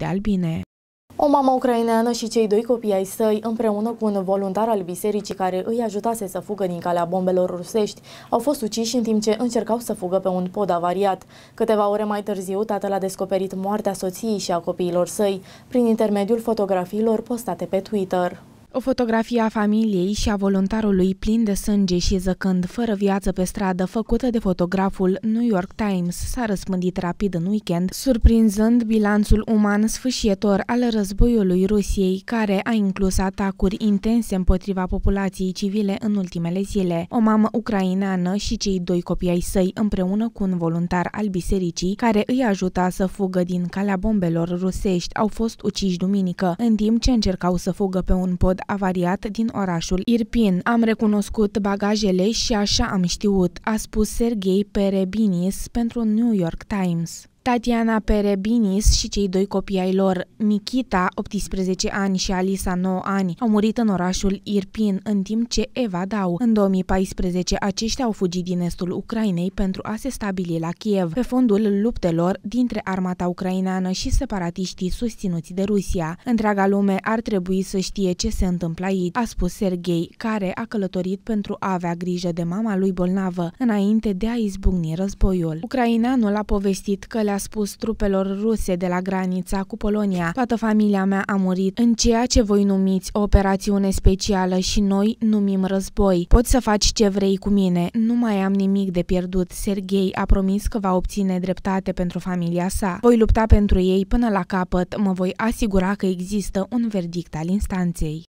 de albine. O mamă ucraineană și cei doi copii ai săi, împreună cu un voluntar al bisericii care îi ajutase să fugă din calea bombelor rusești, au fost uciși în timp ce încercau să fugă pe un pod avariat. Câteva ore mai târziu, tatăl a descoperit moartea soției și a copiilor săi, prin intermediul fotografiilor postate pe Twitter. O fotografie a familiei și a voluntarului plin de sânge și zăcând fără viață pe stradă făcută de fotograful New York Times s-a răspândit rapid în weekend, surprinzând bilanțul uman sfâșietor al războiului Rusiei, care a inclus atacuri intense împotriva populației civile în ultimele zile. O mamă ucraineană și cei doi copii ai săi împreună cu un voluntar al bisericii care îi ajuta să fugă din calea bombelor rusești au fost uciși duminică, în timp ce încercau să fugă pe un pod avariat din orașul Irpin. Am recunoscut bagajele și așa am știut, a spus Sergei Perebinis pentru New York Times. Tatiana Perebinis și cei doi copii ai lor, Michita, 18 ani și Alisa, 9 ani, au murit în orașul Irpin, în timp ce evadau. În 2014, aceștia au fugit din estul Ucrainei pentru a se stabili la Kiev, pe fondul luptelor dintre armata ucraineană și separatiștii susținuți de Rusia. Întreaga lume ar trebui să știe ce se întâmplă aici, a spus Serghei, care a călătorit pentru a avea grijă de mama lui bolnavă, înainte de a izbucni războiul. Ucraineanul a povestit că le-a spus trupelor ruse de la granița cu Polonia. Toată familia mea a murit în ceea ce voi numiți o operațiune specială și noi numim război. Poți să faci ce vrei cu mine, nu mai am nimic de pierdut. Serghei a promis că va obține dreptate pentru familia sa. Voi lupta pentru ei până la capăt, mă voi asigura că există un verdict al instanței.